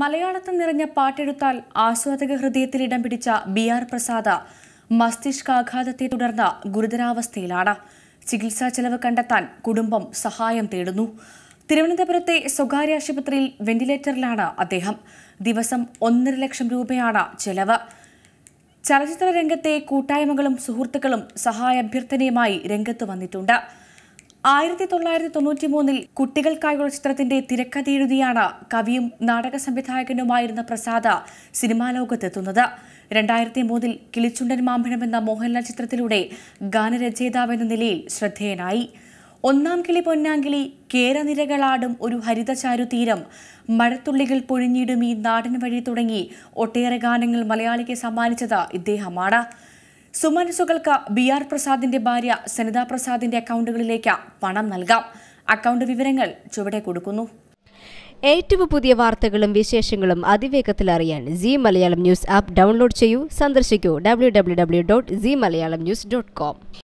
മലയാളത്തിൽ നിറഞ്ഞ പാട്ടെടുത്താൽ ആസ്വാദക ഹൃദയത്തിൽ ഇടം പിടിച്ച ബി ആർ പ്രസാദ മസ്തിഷ്കാഘാതത്തെ തുടർന്ന് ഗുരുതരാവസ്ഥയിലാണ് ചികിത്സാ ചെലവ് കണ്ടെത്താൻ കുടുംബം സഹായം തേടുന്നു തിരുവനന്തപുരത്തെ സ്വകാര്യ ആശുപത്രിയിൽ വെന്റിലേറ്ററിലാണ് അദ്ദേഹം ദിവസം ഒന്നര ലക്ഷം രൂപയാണ് ചെലവ് ചലച്ചിത്ര രംഗത്തെ കൂട്ടായ്മകളും സുഹൃത്തുക്കളും സഹായ അഭ്യർത്ഥനയുമായി രംഗത്ത് വന്നിട്ടുണ്ട് ആയിരത്തി തൊള്ളായിരത്തി തൊണ്ണൂറ്റി മൂന്നിൽ കുട്ടികൾക്കായുള്ള ചിത്രത്തിന്റെ തിരക്കഥയെഴുതിയാണ് കവിയും നാടക സംവിധായകനുമായിരുന്ന പ്രസാദ സിനിമാ ലോകത്തെത്തുന്നത് രണ്ടായിരത്തി മൂന്നിൽ കിളിച്ചുണ്ടൻ മാമ്പഴം എന്ന മോഹൻലാൽ ചിത്രത്തിലൂടെ എന്ന നിലയിൽ ശ്രദ്ധേയനായി ഒന്നാം കിളി പൊന്നാങ്കിളി കേരനിരകളാടും ഒരു ഹരിതചാരു തീരം മഴത്തുള്ളികൾ പൊഴിഞ്ഞിടും ഈ നാടൻ വഴി തുടങ്ങി ഒട്ടേറെ ഗാനങ്ങൾ മലയാളിക്ക് സമ്മാനിച്ചത് ഇദ്ദേഹമാണ് സുമനസുകൾക്ക് ബി ആർ പ്രസാദിന്റെ ഭാര്യ സനിതാ പ്രസാദിന്റെ അക്കൗണ്ടുകളിലേക്ക് പണം നൽകാം അക്കൗണ്ട് വിവരങ്ങൾ ചുവടെ കൊടുക്കുന്നു ഏറ്റവും പുതിയ വാർത്തകളും വിശേഷങ്ങളും അതിവേഗത്തിൽ അറിയാൻ Zee Malayalam news app download ചെയ്യൂ സന്ദർശിക്കൂ W W W dot Zee Malayalam news dot com